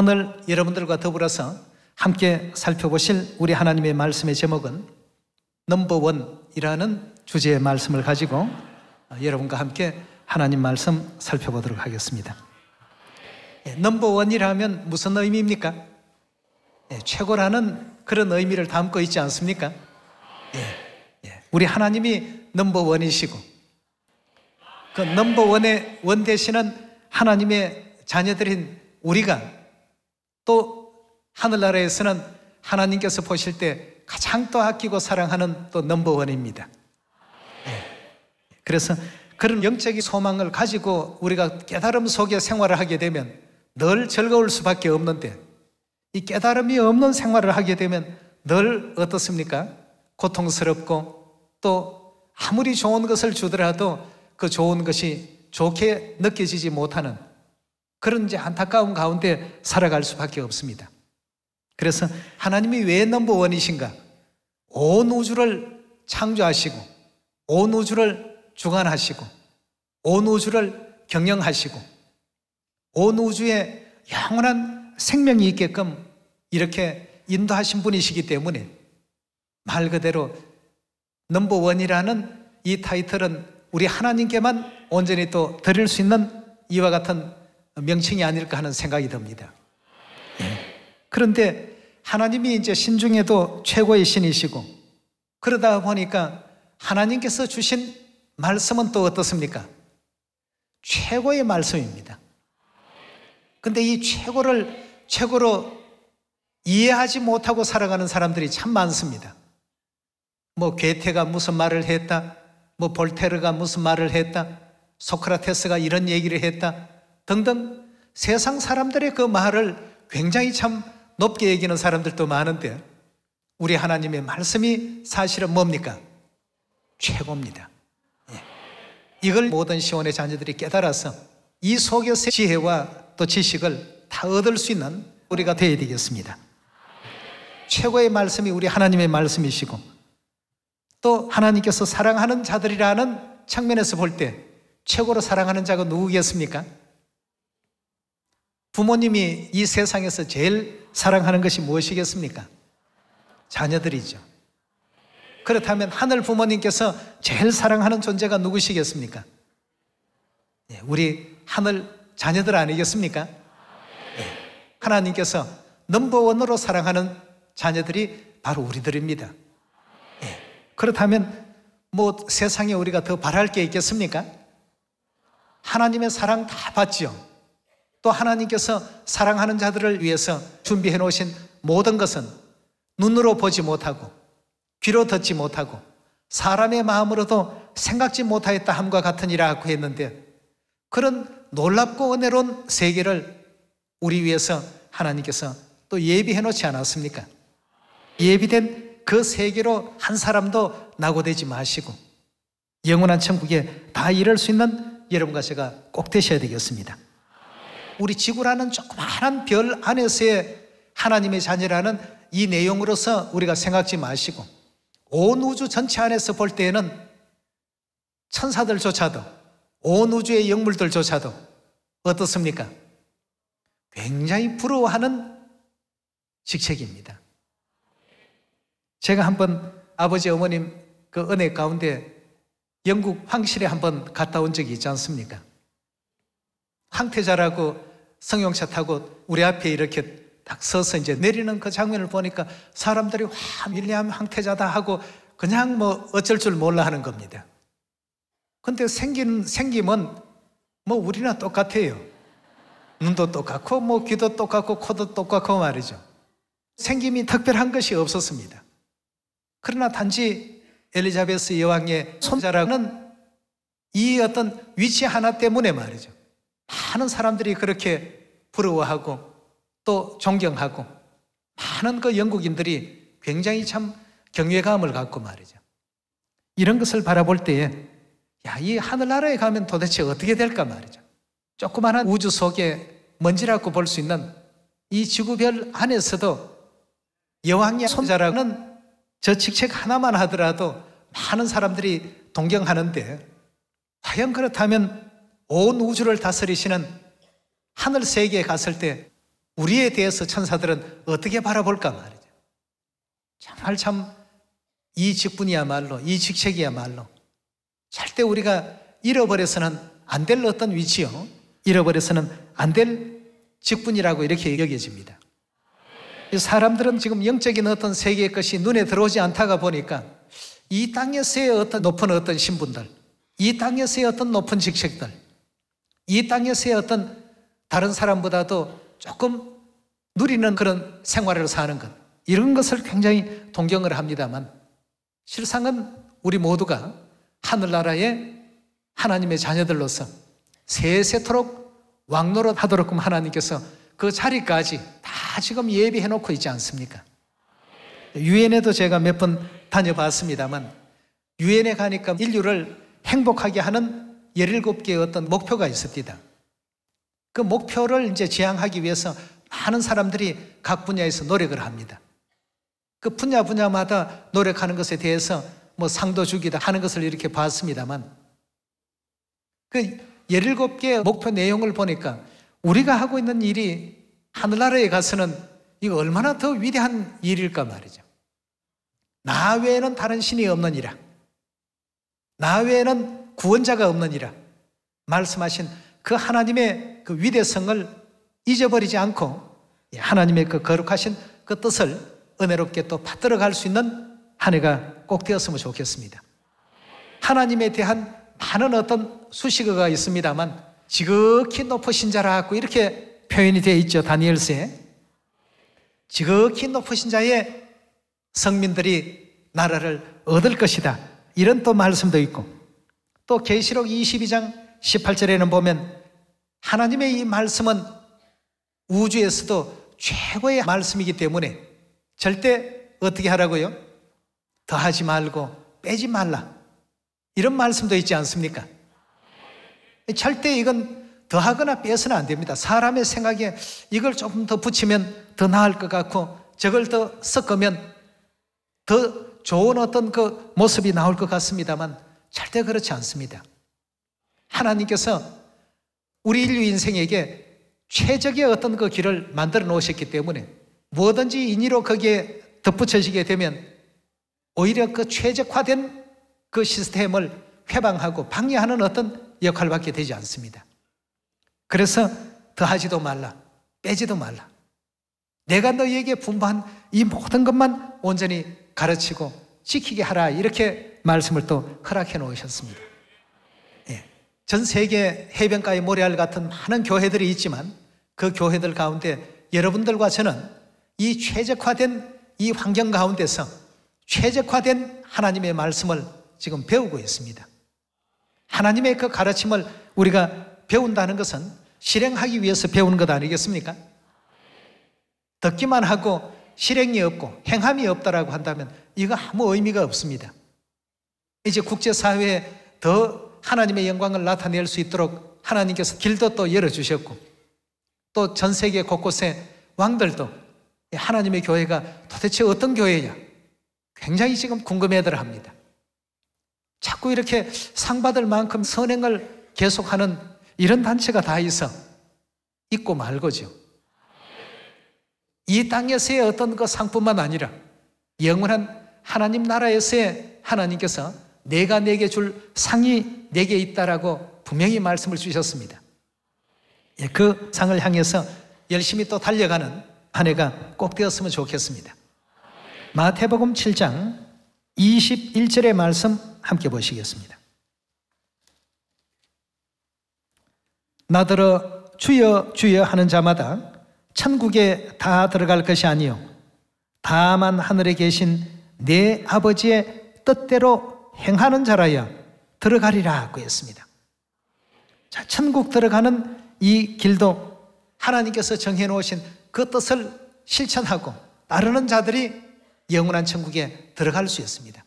오늘 여러분들과 더불어서 함께 살펴보실 우리 하나님의 말씀의 제목은 넘버원이라는 주제의 말씀을 가지고 어, 여러분과 함께 하나님 말씀 살펴보도록 하겠습니다. 넘버원이라면 예, 무슨 의미입니까? 예, 최고라는 그런 의미를 담고 있지 않습니까? 예, 우리 하나님이 넘버원이시고 그 넘버원의 원 대신은 하나님의 자녀들인 우리가 또 하늘나라에서는 하나님께서 보실 때 가장 또 아끼고 사랑하는 또 넘버원입니다. 예. 그래서 그런 영적인 소망을 가지고 우리가 깨달음 속에 생활을 하게 되면 늘 즐거울 수밖에 없는데 이 깨달음이 없는 생활을 하게 되면 늘 어떻습니까? 고통스럽고 또 아무리 좋은 것을 주더라도 그 좋은 것이 좋게 느껴지지 못하는 그런 이 안타까운 가운데 살아갈 수밖에 없습니다. 그래서 하나님이 왜 넘버원이신가? 온 우주를 창조하시고, 온 우주를 주관하시고, 온 우주를 경영하시고, 온 우주에 영원한 생명이 있게끔 이렇게 인도하신 분이시기 때문에 말 그대로 넘버원이라는 이 타이틀은 우리 하나님께만 온전히 또 드릴 수 있는 이와 같은 명칭이 아닐까 하는 생각이 듭니다. 예. 그런데 하나님이 이제 신 중에도 최고의 신이시고 그러다 보니까 하나님께서 주신 말씀은 또 어떻습니까? 최고의 말씀입니다. 근데 이 최고를 최고로 이해하지 못하고 살아가는 사람들이 참 많습니다. 뭐 괴테가 무슨 말을 했다. 뭐 볼테르가 무슨 말을 했다. 소크라테스가 이런 얘기를 했다. 등등 세상 사람들의 그 말을 굉장히 참 높게 얘기하는 사람들도 많은데 우리 하나님의 말씀이 사실은 뭡니까? 최고입니다. 예. 이걸 모든 시온의 자녀들이 깨달아서 이 속에서 지혜와 또 지식을 다 얻을 수 있는 우리가 되어야 되겠습니다. 최고의 말씀이 우리 하나님의 말씀이시고 또 하나님께서 사랑하는 자들이라는 측면에서 볼 때 최고로 사랑하는 자가 누구겠습니까? 부모님이 이 세상에서 제일 사랑하는 것이 무엇이겠습니까? 자녀들이죠. 그렇다면 하늘 부모님께서 제일 사랑하는 존재가 누구시겠습니까? 예, 우리 하늘 자녀들 아니겠습니까? 예, 하나님께서 넘버원으로 사랑하는 자녀들이 바로 우리들입니다. 예, 그렇다면 뭐 세상에 우리가 더 바랄 게 있겠습니까? 하나님의 사랑 다 받지요. 또 하나님께서 사랑하는 자들을 위해서 준비해 놓으신 모든 것은 눈으로 보지 못하고 귀로 듣지 못하고 사람의 마음으로도 생각지 못하였다 함과 같으니라고 했는데 그런 놀랍고 은혜로운 세계를 우리 위해서 하나님께서 또 예비해 놓지 않았습니까? 예비된 그 세계로 한 사람도 낙오되지 마시고 영원한 천국에 다 이룰 수 있는 여러분과 제가 꼭 되셔야 되겠습니다. 우리 지구라는 조그마한 별 안에서의 하나님의 자녀라는 이 내용으로서 우리가 생각지 마시고 온 우주 전체 안에서 볼 때에는 천사들조차도 온 우주의 영물들조차도 어떻습니까? 굉장히 부러워하는 직책입니다. 제가 한번 아버지 어머님 그 은혜 가운데 영국 황실에 한번 갔다 온 적이 있지 않습니까? 황태자라고 승용차 타고 우리 앞에 이렇게 딱 서서 이제 내리는 그 장면을 보니까 사람들이 와, 밀리암 황태자다 하고 그냥 뭐 어쩔 줄 몰라 하는 겁니다. 근데 생긴, 생김은 뭐 우리나 똑같아요. 눈도 똑같고, 뭐 귀도 똑같고, 코도 똑같고 말이죠. 생김이 특별한 것이 없었습니다. 그러나 단지 엘리자베스 여왕의 손자라는 이 어떤 위치 하나 때문에 말이죠. 많은 사람들이 그렇게 부러워하고 또 존경하고 많은 그 영국인들이 굉장히 참 경외감을 갖고 말이죠. 이런 것을 바라볼 때에 야, 이 하늘나라에 가면 도대체 어떻게 될까 말이죠. 조그마한 우주 속에 먼지라고 볼 수 있는 이 지구별 안에서도 여왕의 손자라는 저 직책 하나만 하더라도 많은 사람들이 동경하는데 과연 그렇다면 온 우주를 다스리시는 하늘 세계에 갔을 때 우리에 대해서 천사들은 어떻게 바라볼까 말이죠. 정말 참 이 직분이야말로 이 직책이야말로 절대 우리가 잃어버려서는 안 될 어떤 위치요. 잃어버려서는 안 될 직분이라고 이렇게 여겨집니다. 사람들은 지금 영적인 어떤 세계의 것이 눈에 들어오지 않다가 보니까 이 땅에서의 어떤 높은 어떤 신분들, 이 땅에서의 어떤 높은 직책들, 이 땅에서의 어떤 다른 사람보다도 조금 누리는 그런 생활을 사는 것. 이런 것을 굉장히 동경을 합니다만 실상은 우리 모두가 하늘나라의 하나님의 자녀들로서 세세토록 왕노릇 하도록 하나님께서 그 자리까지 다 지금 예비해 놓고 있지 않습니까? 유엔에도 제가 몇 번 다녀봤습니다만 유엔에 가니까 인류를 행복하게 하는 17개의 어떤 목표가 있습니다. 그 목표를 이제 지향하기 위해서 많은 사람들이 각 분야에서 노력을 합니다. 그 분야 분야마다 노력하는 것에 대해서 뭐 상도 주기도 하는 것을 이렇게 봤습니다만 그 17개의 목표 내용을 보니까 우리가 하고 있는 일이 하늘나라에 가서는 이거 얼마나 더 위대한 일일까 말이죠. 나 외에는 다른 신이 없느이라나 외에는 구원자가 없느니라 말씀하신 그 하나님의 그 위대성을 잊어버리지 않고 하나님의 그 거룩하신 그 뜻을 은혜롭게 또 받들어 갈수 있는 한 해가 꼭 되었으면 좋겠습니다. 하나님에 대한 많은 어떤 수식어가 있습니다만 지극히 높으신 자라고 이렇게 표현이 되어 있죠. 다니엘서에. 지극히 높으신 자의 성민들이 나라를 얻을 것이다. 이런 또 말씀도 있고 또 계시록 22장 18절에는 보면 하나님의 이 말씀은 우주에서도 최고의 말씀이기 때문에 절대 어떻게 하라고요? 더하지 말고 빼지 말라. 이런 말씀도 있지 않습니까? 절대 이건 더하거나 빼서는 안 됩니다. 사람의 생각에 이걸 조금 더 붙이면 더 나을 것 같고 저걸 더 섞으면 더 좋은 어떤 그 모습이 나올 것 같습니다만 절대 그렇지 않습니다. 하나님께서 우리 인류 인생에게 최적의 어떤 그 길을 만들어 놓으셨기 때문에 뭐든지 인위로 거기에 덧붙여지게 되면 오히려 그 최적화된 그 시스템을 회방하고 방해하는 어떤 역할을 받 되지 않습니다. 그래서 더하지도 말라, 빼지도 말라. 내가 너희에게 분부한 이 모든 것만 온전히 가르치고 지키게 하라. 이렇게 말씀을 또 허락해 놓으셨습니다. 예. 전 세계 해변가의 모래알 같은 많은 교회들이 있지만 그 교회들 가운데 여러분들과 저는 이 최적화된 이 환경 가운데서 최적화된 하나님의 말씀을 지금 배우고 있습니다. 하나님의 그 가르침을 우리가 배운다는 것은 실행하기 위해서 배우는 것 아니겠습니까? 듣기만 하고 실행이 없고 행함이 없다라고 한다면 이거 아무 의미가 없습니다. 이제 국제사회에 더 하나님의 영광을 나타낼 수 있도록 하나님께서 길도 또 열어주셨고 또 전 세계 곳곳에 왕들도 하나님의 교회가 도대체 어떤 교회냐 굉장히 지금 궁금해들 합니다. 자꾸 이렇게 상 받을 만큼 선행을 계속하는 이런 단체가 다 있어 있고 말고죠. 이 땅에서의 어떤 그 상뿐만 아니라 영원한 하나님 나라에서의 하나님께서 내가 내게 줄 상이 내게 있다라고 분명히 말씀을 주셨습니다. 예, 그 상을 향해서 열심히 또 달려가는 한 해가 꼭 되었으면 좋겠습니다. 마태복음 7장 21절의 말씀 함께 보시겠습니다. 나더러 주여 주여 하는 자마다 천국에 다 들어갈 것이 아니요 다만 하늘에 계신 내 아버지의 뜻대로 행하는 자라여 들어가리라 구했습니다. 자, 천국 들어가는 이 길도 하나님께서 정해 놓으신 그 뜻을 실천하고 따르는 자들이 영원한 천국에 들어갈 수 있습니다.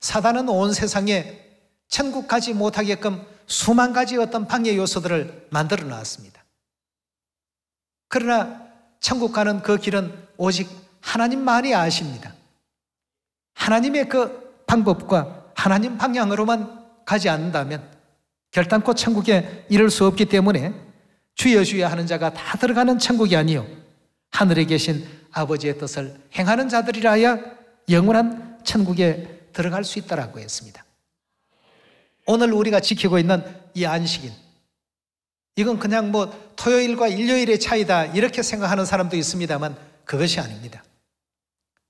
사단은 온 세상에 천국 가지 못하게끔 수만 가지 어떤 방해 요소들을 만들어 놨습니다. 그러나 천국 가는 그 길은 오직 하나님만이 아십니다. 하나님의 그 방법과 하나님 방향으로만 가지 않는다면 결단코 천국에 이를 수 없기 때문에 주여 주여 하는 자가 다 들어가는 천국이 아니요 하늘에 계신 아버지의 뜻을 행하는 자들이라야 영원한 천국에 들어갈 수 있다라고 했습니다. 오늘 우리가 지키고 있는 이안식인 이건 그냥 뭐 토요일과 일요일의 차이다 이렇게 생각하는 사람도 있습니다만 그것이 아닙니다.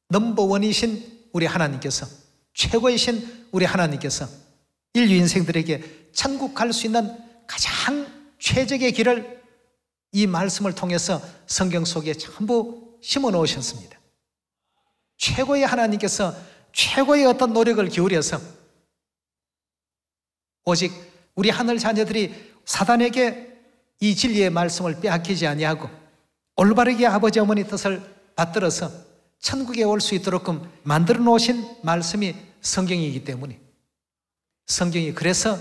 넘버원이신 우리 하나님께서 최고이신 우리 하나님께서 인류 인생들에게 천국 갈 수 있는 가장 최적의 길을 이 말씀을 통해서 성경 속에 전부 심어 놓으셨습니다. 최고의 하나님께서 최고의 어떤 노력을 기울여서 오직 우리 하늘 자녀들이 사단에게 이 진리의 말씀을 빼앗기지 아니하고 올바르게 아버지 어머니 뜻을 받들어서 천국에 올 수 있도록끔 그 만들어 놓으신 말씀이 성경이기 때문에 성경이 그래서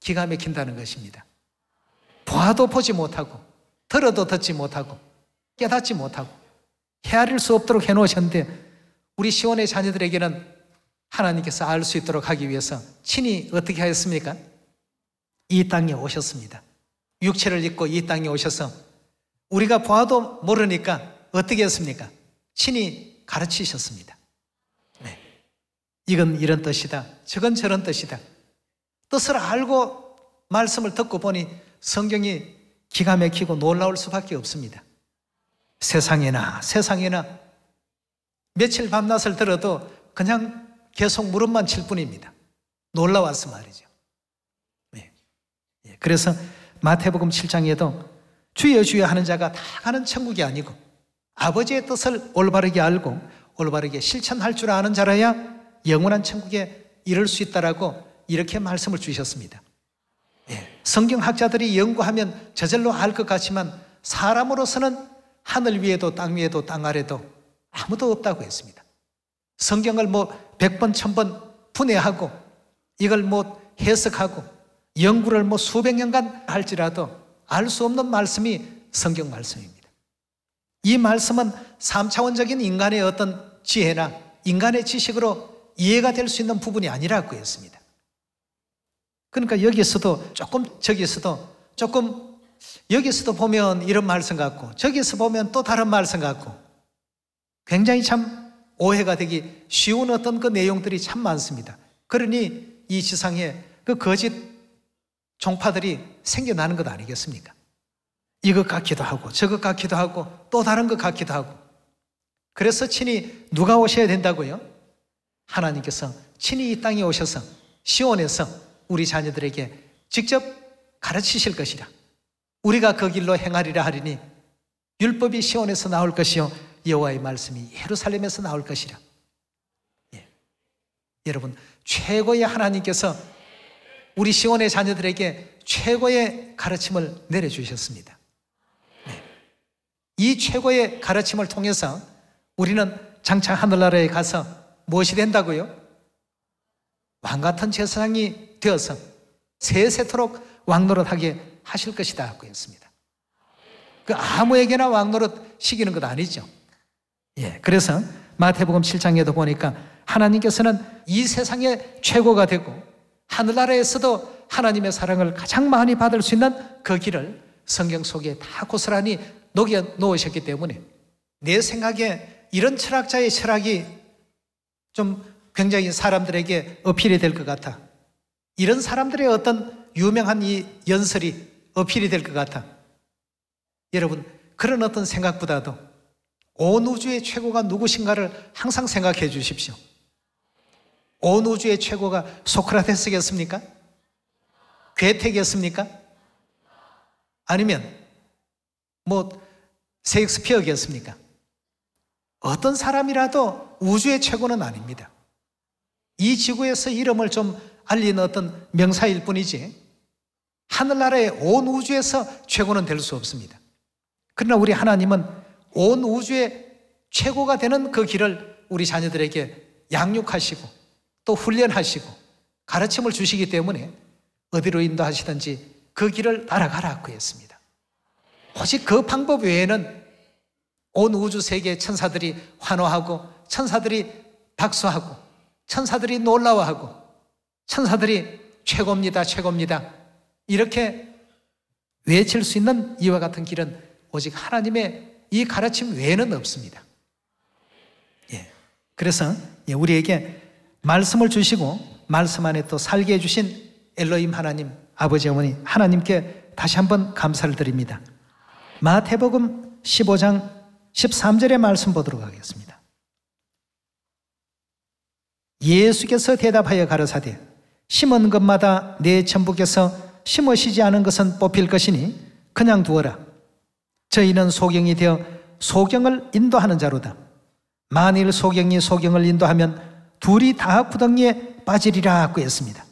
기가 막힌다는 것입니다. 보도 보지 못하고 들어도 듣지 못하고 깨닫지 못하고 헤아릴 수 없도록 해놓으셨는데 우리 시온의 자녀들에게는 하나님께서 알 수 있도록 하기 위해서 친히 어떻게 하였습니까? 이 땅에 오셨습니다. 육체를 입고 이 땅에 오셔서 우리가 보도 모르니까 어떻게 했습니까? 친히 가르치셨습니다. 네. 이건 이런 뜻이다. 저건 저런 뜻이다. 뜻을 알고 말씀을 듣고 보니 성경이 기가 막히고 놀라울 수밖에 없습니다. 세상에나 세상에나 며칠 밤낮을 들어도 그냥 계속 무릎만 칠 뿐입니다. 놀라웠어 말이죠. 네. 예, 그래서 마태복음 7장에도 주여 주여 하는 자가 다 가는 천국이 아니고 아버지의 뜻을 올바르게 알고 올바르게 실천할 줄 아는 자라야 영원한 천국에 이를 수 있다라고 이렇게 말씀을 주셨습니다. 예. 성경학자들이 연구하면 저절로 알 것 같지만 사람으로서는 하늘 위에도 땅 위에도 땅 아래도 아무도 없다고 했습니다. 성경을 뭐1번1번 분해하고 이걸 뭐 해석하고 연구를 뭐 수백 년간 할지라도 알 수 없는 말씀이 성경 말씀입니다. 이 말씀은 3차원적인 인간의 어떤 지혜나 인간의 지식으로 이해가 될 수 있는 부분이 아니라고 했습니다. 그러니까 여기에서도 조금 저기서도 조금 여기서도 보면 이런 말씀 같고 저기서 보면 또 다른 말씀 같고 굉장히 참 오해가 되기 쉬운 어떤 그 내용들이 참 많습니다. 그러니 이 지상에 그 거짓 종파들이 생겨나는 것 아니겠습니까? 이것 같기도 하고 저것 같기도 하고 또 다른 것 같기도 하고 그래서 친히 누가 오셔야 된다고요? 하나님께서 친히 이 땅에 오셔서 시온에서 우리 자녀들에게 직접 가르치실 것이라 우리가 그 길로 행하리라 하리니 율법이 시온에서 나올 것이요 여호와의 말씀이 예루살렘에서 나올 것이라 예. 여러분 최고의 하나님께서 우리 시온의 자녀들에게 최고의 가르침을 내려주셨습니다 이 최고의 가르침을 통해서 우리는 장차 하늘나라에 가서 무엇이 된다고요? 왕 같은 제사장이 되어서 세세토록 왕노릇하게 하실 것이다 하고 했습니다. 그 아무에게나 왕노릇 시키는 것 아니죠. 예, 그래서 마태복음 7장에도 보니까 하나님께서는 이 세상의 최고가 되고 하늘나라에서도 하나님의 사랑을 가장 많이 받을 수 있는 그 길을 성경 속에 다 고스란히 녹여 놓으셨기 때문에 내 생각에 이런 철학자의 철학이 좀 굉장히 사람들에게 어필이 될 것 같아. 이런 사람들의 어떤 유명한 이 연설이 어필이 될 것 같아. 여러분, 그런 어떤 생각보다도 온 우주의 최고가 누구신가를 항상 생각해 주십시오. 온 우주의 최고가 소크라테스겠습니까? 괴테겠습니까? 아니면 뭐 세익스피어겠습니까? 어떤 사람이라도 우주의 최고는 아닙니다. 이 지구에서 이름을 좀 알리는 어떤 명사일 뿐이지 하늘나라의 온 우주에서 최고는 될 수 없습니다. 그러나 우리 하나님은 온 우주의 최고가 되는 그 길을 우리 자녀들에게 양육하시고 또 훈련하시고 가르침을 주시기 때문에 어디로 인도하시든지 그 길을 따라가라 구했습니다. 오직 그 방법 외에는 온 우주 세계의 천사들이 환호하고 천사들이 박수하고 천사들이 놀라워하고 천사들이 최고입니다, 최고입니다. 이렇게 외칠 수 있는 이와 같은 길은 오직 하나님의 이 가르침 외에는 없습니다. 예. 그래서 예, 우리에게 말씀을 주시고 말씀 안에 또 살게 해주신 엘로임 하나님, 아버지 어머니 하나님께 다시 한번 감사를 드립니다. 마태복음 15장 13절의 말씀 보도록 하겠습니다. 예수께서 대답하여 가라사대 심은 것마다 내 천부께서 심으시지 않은 것은 뽑힐 것이니 그냥 두어라. 저희는 소경이 되어 소경을 인도하는 자로다. 만일 소경이 소경을 인도하면 둘이 다 구덩이에 빠지리라 구했습니다.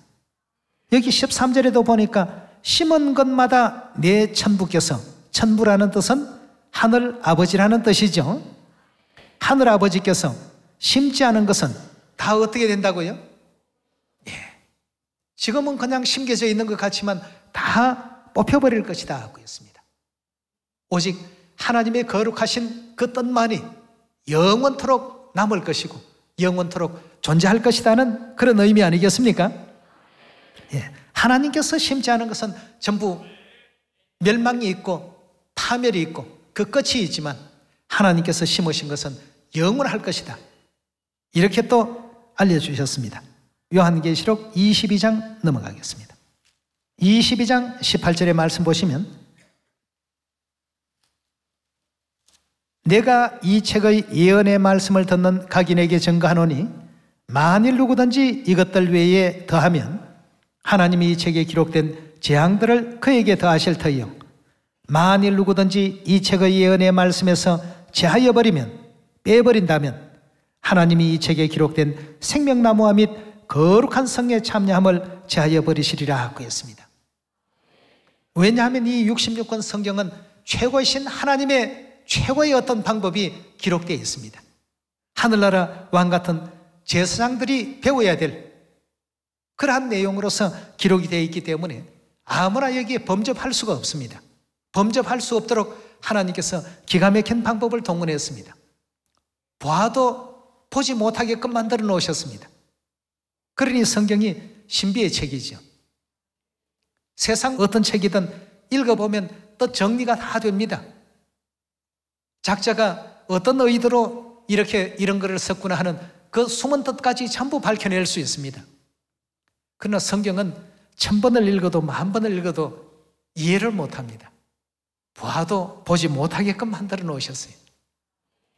여기 13절에도 보니까 심은 것마다 내 천부께서 천부라는 뜻은 하늘 아버지라는 뜻이죠. 하늘 아버지께서 심지 않은 것은 다 어떻게 된다고요? 예. 지금은 그냥 심겨져 있는 것 같지만 다 뽑혀버릴 것이다 하고 있습니다. 오직 하나님의 거룩하신 그 뜻만이 영원토록 남을 것이고 영원토록 존재할 것이다는 그런 의미 아니겠습니까? 예. 하나님께서 심지 않은 것은 전부 멸망이 있고 파멸이 있고 그 끝이 있지만 하나님께서 심으신 것은 영원할 것이다. 이렇게 또 알려주셨습니다. 요한계시록 22장 넘어가겠습니다. 22장 18절의 말씀 보시면 내가 이 책의 예언의 말씀을 듣는 각인에게 증거하노니 만일 누구든지 이것들 외에 더하면 하나님이 이 책에 기록된 재앙들을 그에게 더하실 터이요 만일 누구든지 이 책의 예언의 말씀에서 제하여 버리면 빼버린다면 하나님이 이 책에 기록된 생명나무와 및 거룩한 성에 참여함을 제하여 버리시리라 하였습니다. 왜냐하면 이 66권 성경은 최고신 하나님의 최고의 어떤 방법이 기록되어 있습니다. 하늘나라 왕 같은 제사장들이 배워야 될 그러한 내용으로서 기록이 되어 있기 때문에 아무나 여기에 범접할 수가 없습니다. 범접할 수 없도록 하나님께서 기가 막힌 방법을 동원했습니다. 봐도 보지 못하게끔 만들어 놓으셨습니다. 그러니 성경이 신비의 책이죠. 세상 어떤 책이든 읽어보면 또 정리가 다 됩니다. 작자가 어떤 의도로 이렇게 이런 글을 썼구나 하는 그 숨은 뜻까지 전부 밝혀낼 수 있습니다. 그러나 성경은 천 번을 읽어도 만 번을 읽어도 이해를 못합니다. 보아도 보지 못하게끔 만들어 놓으셨어요.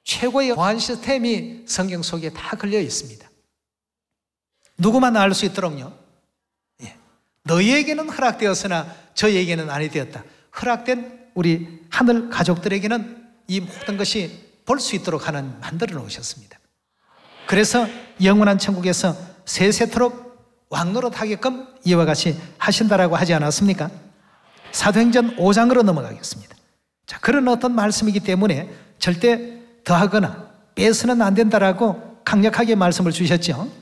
최고의 보안 시스템이 성경 속에 다 걸려 있습니다. 누구만 알 수 있도록요. 예. 너희에게는 허락되었으나 저희에게는 아니 되었다. 허락된 우리 하늘 가족들에게는 이 모든 것이 볼 수 있도록 하는 만들어 놓으셨습니다. 그래서 영원한 천국에서 세세토록 왕노릇 하게끔 이와 같이 하신다라고 하지 않았습니까? 사도행전 5장으로 넘어가겠습니다. 자, 그런 어떤 말씀이기 때문에 절대 더하거나 빼서는 안 된다라고 강력하게 말씀을 주셨죠.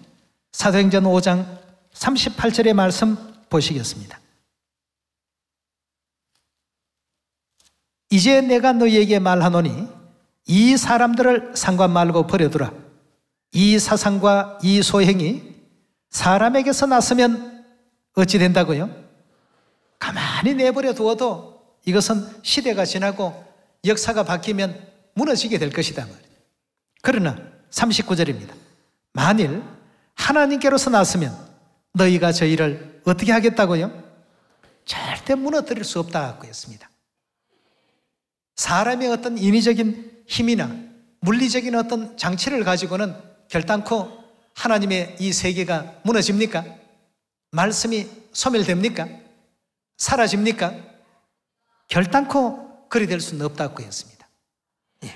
사도행전 5장 38절의 말씀 보시겠습니다. 이제 내가 너희에게 말하노니 이 사람들을 상관 말고 버려두라. 이 사상과 이 소행이 사람에게서 났으면 어찌 된다고요? 가만히 내버려 두어도 이것은 시대가 지나고 역사가 바뀌면 무너지게 될 것이다 말이에요. 그러나 39절입니다. 만일 하나님께로서 났으면 너희가 저희를 어떻게 하겠다고요? 절대 무너뜨릴 수 없다고 했습니다. 사람의 어떤 인위적인 힘이나 물리적인 어떤 장치를 가지고는 결단코 하나님의 이 세계가 무너집니까? 말씀이 소멸됩니까? 사라집니까? 결단코 그리 될 수는 없다고 했습니다. 예.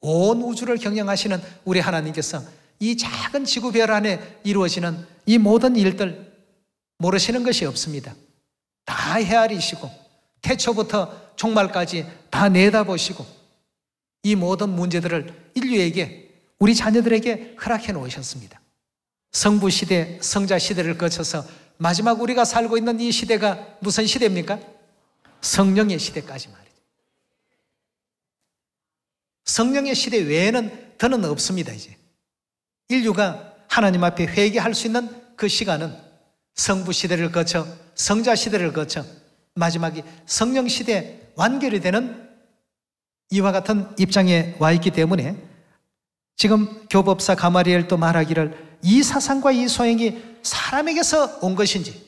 온 우주를 경영하시는 우리 하나님께서 이 작은 지구별 안에 이루어지는 이 모든 일들 모르시는 것이 없습니다. 다 헤아리시고 태초부터 종말까지 다 내다보시고 이 모든 문제들을 인류에게 우리 자녀들에게 허락해 놓으셨습니다. 성부 시대, 성자 시대를 거쳐서 마지막 우리가 살고 있는 이 시대가 무슨 시대입니까? 성령의 시대까지 말이죠. 성령의 시대 외에는 더는 없습니다, 이제. 인류가 하나님 앞에 회개할 수 있는 그 시간은 성부 시대를 거쳐 성자 시대를 거쳐 마지막이 성령 시대 완결이 되는 이와 같은 입장에 와 있기 때문에 지금 교법사 가마리엘도 말하기를 이 사상과 이 소행이 사람에게서 온 것인지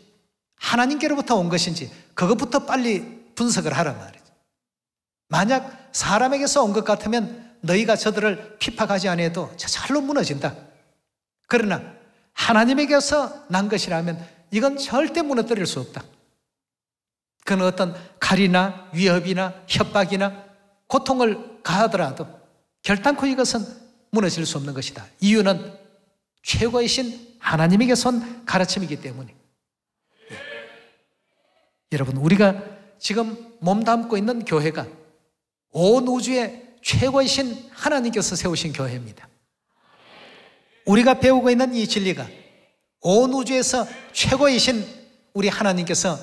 하나님께로부터 온 것인지 그것부터 빨리 분석을 하란 말이죠. 만약 사람에게서 온 것 같으면 너희가 저들을 핍박하지 아도 저절로 무너진다. 그러나 하나님에게서 난 것이라면 이건 절대 무너뜨릴 수 없다. 그는 어떤 칼이나 위협이나 협박이나 고통을 가하더라도 결단코 이것은 무너질 수 없는 것이다. 이유는 최고이신 하나님에게 선 가르침이기 때문에 네. 여러분 우리가 지금 몸담고 있는 교회가 온 우주의 최고이신 하나님께서 세우신 교회입니다 우리가 배우고 있는 이 진리가 온 우주에서 최고이신 우리 하나님께서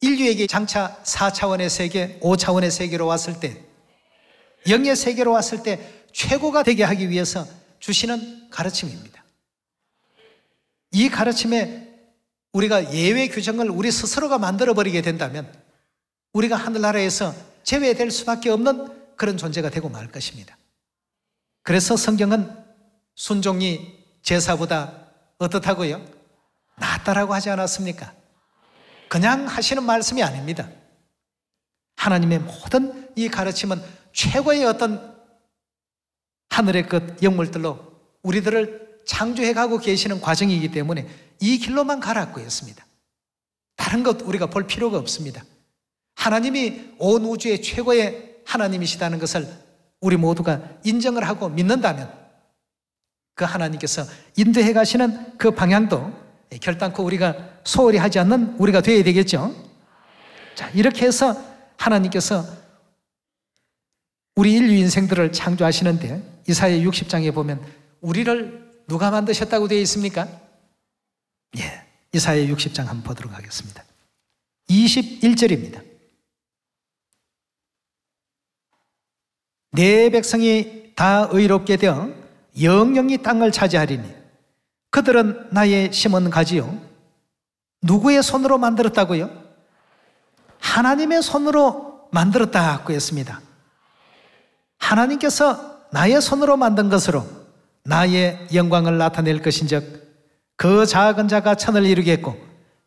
인류에게 장차 4차원의 세계, 5차원의 세계로 왔을 때 영의 세계로 왔을 때 최고가 되게 하기 위해서 주시는 가르침입니다. 이 가르침에 우리가 예외 규정을 우리 스스로가 만들어버리게 된다면 우리가 하늘나라에서 제외될 수밖에 없는 그런 존재가 되고 말 것입니다. 그래서 성경은 순종이 제사보다 어떻다고요? 낫다라고 하지 않았습니까? 그냥 하시는 말씀이 아닙니다. 하나님의 모든 이 가르침은 최고의 어떤 하늘의 끝 영물들로 우리들을 창조해 가고 계시는 과정이기 때문에 이 길로만 가라고 했습니다. 다른 것 우리가 볼 필요가 없습니다. 하나님이 온 우주의 최고의 하나님이시다는 것을 우리 모두가 인정을 하고 믿는다면 그 하나님께서 인도해 가시는 그 방향도 결단코 우리가 소홀히 하지 않는 우리가 되어야 되겠죠. 자, 이렇게 해서 하나님께서 우리 인류 인생들을 창조하시는데 이사의 60장에 보면 우리를 누가 만드셨다고 되어 있습니까? 예. 이사의 60장 한번 보도록 하겠습니다. 21절입니다. 내 백성이 다 의롭게 되어 영영이 땅을 차지하리니 그들은 나의 심은 가지요. 누구의 손으로 만들었다고요? 하나님의 손으로 만들었다고 했습니다. 하나님께서 나의 손으로 만든 것으로 나의 영광을 나타낼 것인즉 그 작은 자가 천을 이루겠고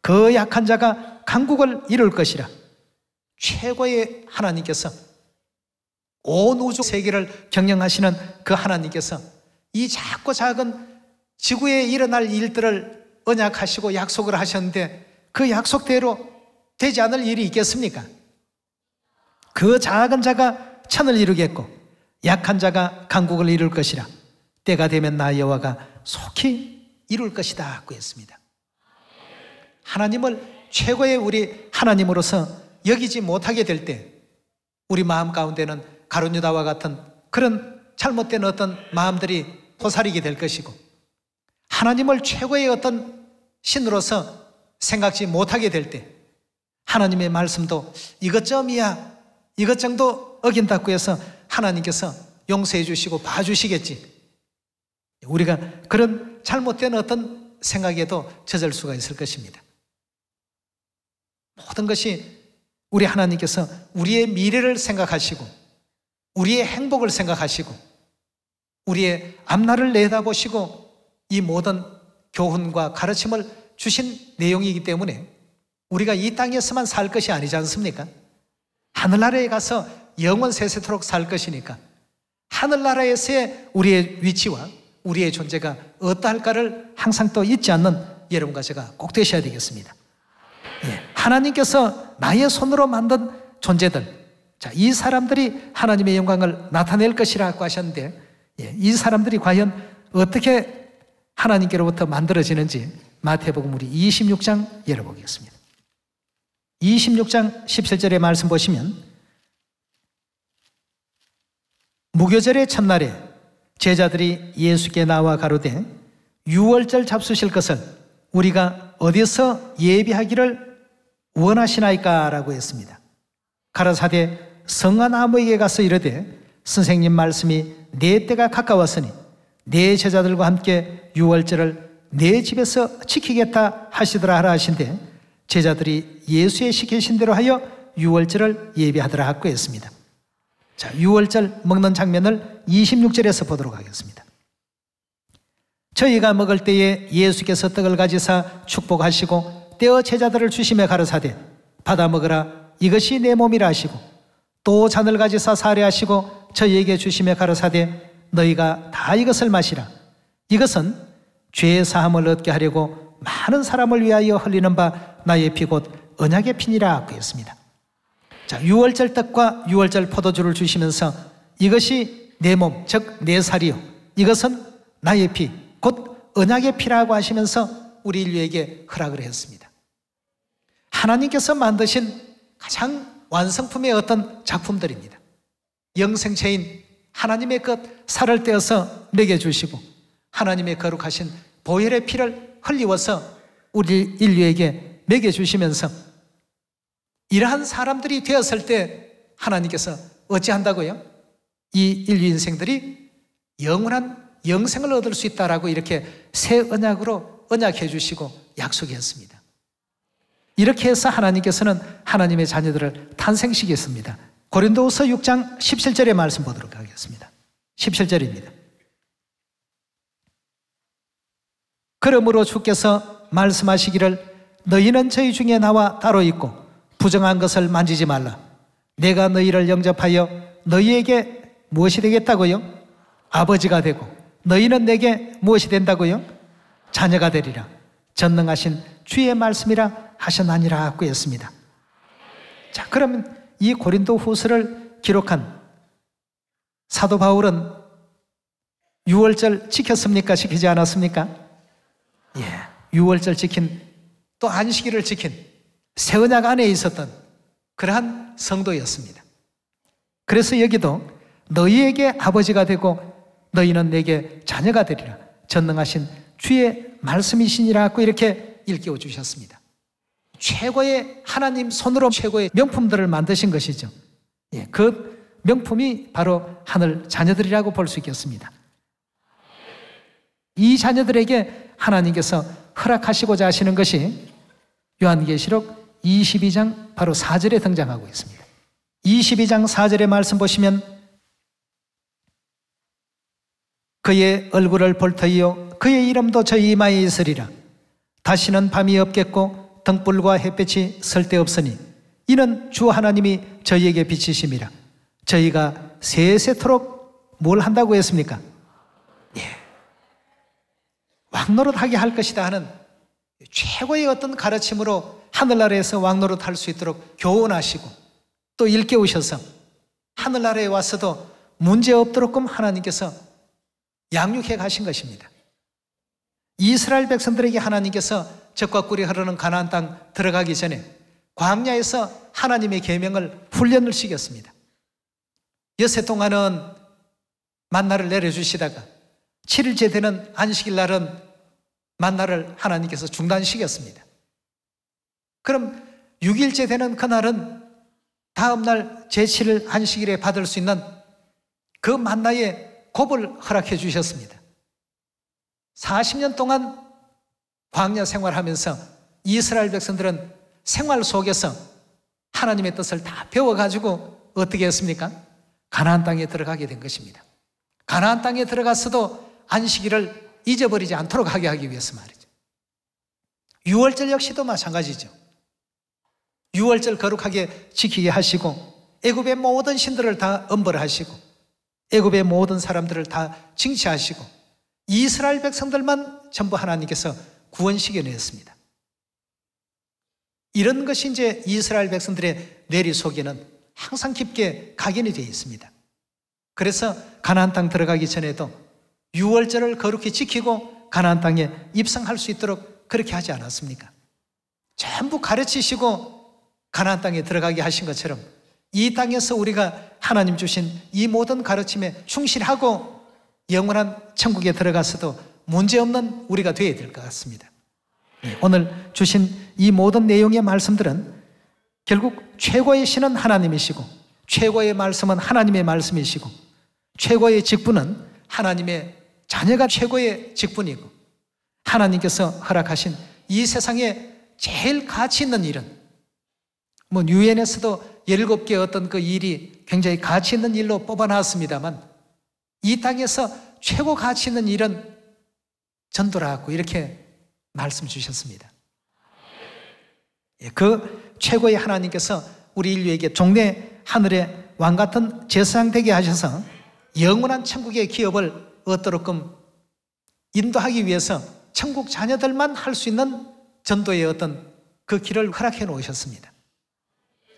그 약한 자가 강국을 이룰 것이라 최고의 하나님께서 온 우주 세계를 경영하시는 그 하나님께서 이 작고 작은 지구에 일어날 일들을 언약하시고 약속을 하셨는데 그 약속대로 되지 않을 일이 있겠습니까? 그 작은 자가 천을 이루겠고 약한 자가 강국을 이룰 것이라 때가 되면 나 여호와가 속히 이룰 것이다 구했습니다. 하나님을 최고의 우리 하나님으로서 여기지 못하게 될 때 우리 마음 가운데는 가론유다와 같은 그런 잘못된 어떤 마음들이 도사리게 될 것이고 하나님을 최고의 어떤 신으로서 생각지 못하게 될 때 하나님의 말씀도 이것 점이야 이것 정도 어긴다고 해서 하나님께서 용서해 주시고 봐주시겠지. 우리가 그런 잘못된 어떤 생각에도 젖을 수가 있을 것입니다. 모든 것이 우리 하나님께서 우리의 미래를 생각하시고 우리의 행복을 생각하시고 우리의 앞날을 내다보시고 이 모든 교훈과 가르침을 주신 내용이기 때문에 우리가 이 땅에서만 살 것이 아니지 않습니까? 하늘나라에 가서 영원 세세토록 살 것이니까 하늘나라에서의 우리의 위치와 우리의 존재가 어떠할까를 항상 또 잊지 않는 여러분과 제가 꼭 되셔야 되겠습니다. 예. 하나님께서 나의 손으로 만든 존재들, 자, 이 사람들이 하나님의 영광을 나타낼 것이라고 하셨는데, 예. 이 사람들이 과연 어떻게 하나님께로부터 만들어지는지 마태복음 우리 26장 열어보겠습니다. 26장 17절의 말씀 보시면 무교절의 첫날에 제자들이 예수께 나와 가로되 유월절 잡수실 것을 우리가 어디서 예비하기를 원하시나이까? 라고 했습니다. 가라사대 성한 나무에게 가서 이르되 선생님 말씀이 내 때가 가까웠으니 내 제자들과 함께 유월절을 내 집에서 지키겠다 하시더라 하라 하신데 제자들이 예수의 시키신 대로 하여 유월절을 예비하더라 하고 했습니다. 자, 6월절 먹는 장면을 26절에서 보도록 하겠습니다. 저희가 먹을 때에 예수께서 떡을 가지사 축복하시고 떼어 제자들을 주심에 가르사되 받아 먹으라 이것이 내 몸이라 하시고 또 잔을 가지사 사례하시고 저희에게 주심에 가르사되 너희가 다 이것을 마시라 이것은 죄 사함을 얻게 하려고 많은 사람을 위하여 흘리는 바 나의 피 곧 언약의 피니라 그였습니다. 자, 6월절 떡과 6월절 포도주를 주시면서 이것이 내 몸, 즉, 내 살이요. 이것은 나의 피, 곧 은약의 피라고 하시면서 우리 인류에게 허락을 했습니다. 하나님께서 만드신 가장 완성품의 어떤 작품들입니다. 영생체인 하나님의 끝 살을 떼어서 내게 주시고 하나님의 거룩하신 보혈의 피를 흘리워서 우리 인류에게 먹여 주시면서 이러한 사람들이 되었을 때 하나님께서 어찌한다고요? 이 인류 인생들이 영원한 영생을 얻을 수 있다라고 이렇게 새 언약으로 언약해 주시고 약속했습니다. 이렇게 해서 하나님께서는 하나님의 자녀들을 탄생시켰습니다. 고린도후서 6장 17절의 말씀 보도록 하겠습니다. 17절입니다. 그러므로 주께서 말씀하시기를 너희는 저희 중에 나와 따로 있고 부정한 것을 만지지 말라. 내가 너희를 영접하여 너희에게 무엇이 되겠다고요? 아버지가 되고 너희는 내게 무엇이 된다고요? 자녀가 되리라. 전능하신 주의 말씀이라 하셨나니라 꾸였습니다. 자, 그러면 이 고린도 후서를 기록한 사도 바울은 6월절 지켰습니까? 지키지 않았습니까? 예. 6월절 지킨 또 안식일을 지킨 새 언약 안에 있었던 그러한 성도였습니다. 그래서 여기도 너희에게 아버지가 되고 너희는 내게 자녀가 되리라. 전능하신 주의 말씀이시니라고 이렇게 일깨워 주셨습니다. 최고의 하나님 손으로 최고의 명품들을 만드신 것이죠. 예, 그 명품이 바로 하늘 자녀들이라고 볼 수 있겠습니다. 이 자녀들에게 하나님께서 허락하시고자 하시는 것이 요한계시록 22장 바로 4절에 등장하고 있습니다. 22장 4절의 말씀 보시면 그의 얼굴을 볼 터이요 그의 이름도 저 이마에 있으리라 다시는 밤이 없겠고 등불과 햇빛이 설때 없으니 이는 주 하나님이 저희에게 비치심이라 저희가 세세토록 뭘 한다고 했습니까? 예. 왕노릇하게 할 것이다 하는 최고의 어떤 가르침으로 하늘나라에서 왕노릇 할수 있도록 교훈하시고 또 일깨우셔서 하늘나라에 와서도 문제 없도록끔 하나님께서 양육해 가신 것입니다. 이스라엘 백성들에게 하나님께서 적과 꿀이 흐르는 가나안 땅 들어가기 전에 광야에서 하나님의 계명을 훈련을 시켰습니다. 여세 동안은 만나를 내려주시다가 7일째 되는 안식일 날은 만나를 하나님께서 중단시켰습니다. 그럼 6일째 되는 그날은 다음날 제7일 한식일에 받을 수 있는 그 만나의 곱을 허락해 주셨습니다. 40년 동안 광야 생활하면서 이스라엘 백성들은 생활 속에서 하나님의 뜻을 다 배워가지고 어떻게 했습니까? 가나안 땅에 들어가게 된 것입니다. 가나안 땅에 들어갔어도 안식일을 잊어버리지 않도록 하게 하기 위해서 말이죠. 6월절 역시도 마찬가지죠. 6월절 거룩하게 지키게 하시고 애굽의 모든 신들을 다 엄벌하시고 애굽의 모든 사람들을 다 징치하시고 이스라엘 백성들만 전부 하나님께서 구원시켜내었습니다. 이런 것이 이제 이스라엘 백성들의 내리 속에는 항상 깊게 각인이 되어 있습니다. 그래서 가나안 땅 들어가기 전에도 6월절을 거룩히 지키고 가나안 땅에 입성할 수 있도록 그렇게 하지 않았습니까? 전부 가르치시고 가나안 땅에 들어가게 하신 것처럼 이 땅에서 우리가 하나님 주신 이 모든 가르침에 충실하고 영원한 천국에 들어가서도 문제없는 우리가 되어야 될 것 같습니다. 네, 오늘 주신 이 모든 내용의 말씀들은 결국 최고의 신은 하나님이시고 최고의 말씀은 하나님의 말씀이시고 최고의 직분은 하나님의 자녀가 최고의 직분이고 하나님께서 허락하신 이 세상에 제일 가치 있는 일은 뭐 유엔에서도 17개 어떤 그 일이 굉장히 가치 있는 일로 뽑아놨습니다만 이 땅에서 최고 가치 있는 일은 전도라고 이렇게 말씀 주셨습니다. 예, 그 최고의 하나님께서 우리 인류에게 종래 하늘의 왕 같은 제사장 되게 하셔서 영원한 천국의 기업을 얻도록끔 인도하기 위해서 천국 자녀들만 할 수 있는 전도의 어떤 그 길을 허락해 놓으셨습니다.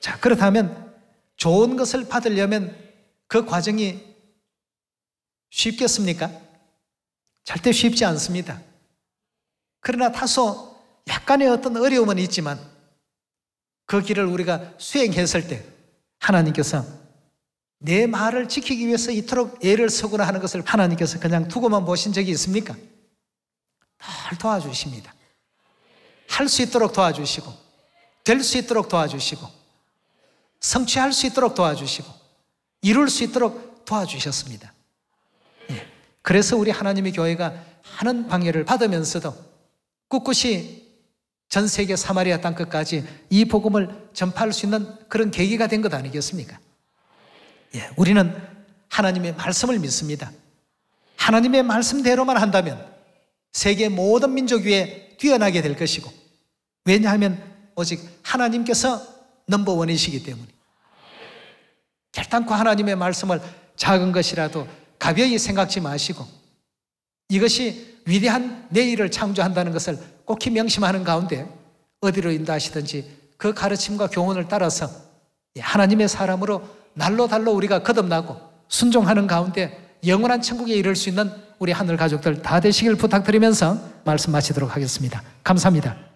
자, 그렇다면 좋은 것을 받으려면 그 과정이 쉽겠습니까? 절대 쉽지 않습니다. 그러나 다소 약간의 어떤 어려움은 있지만 그 길을 우리가 수행했을 때 하나님께서 내 말을 지키기 위해서 이토록 애를 쓰구나 하는 것을 하나님께서 그냥 두고만 보신 적이 있습니까? 늘 도와주십니다. 할 수 있도록 도와주시고, 될 수 있도록 도와주시고, 성취할 수 있도록 도와주시고 이룰 수 있도록 도와주셨습니다. 예. 그래서 우리 하나님의 교회가 하는 방해를 받으면서도 꿋꿋이 전 세계 사마리아 땅 끝까지 이 복음을 전파할 수 있는 그런 계기가 된 것 아니겠습니까? 예. 우리는 하나님의 말씀을 믿습니다. 하나님의 말씀대로만 한다면 세계 모든 민족 위에 뛰어나게 될 것이고 왜냐하면 오직 하나님께서 넘버원이시기 때문에 결단코 하나님의 말씀을 작은 것이라도 가벼이 생각지 마시고 이것이 위대한 내일을 창조한다는 것을 꼭히 명심하는 가운데 어디로 인도하시든지 그 가르침과 교훈을 따라서 예, 하나님의 사람으로 날로 달로 우리가 거듭나고 순종하는 가운데 영원한 천국에 이를 수 있는 우리 하늘 가족들 다 되시길 부탁드리면서 말씀 마치도록 하겠습니다. 감사합니다.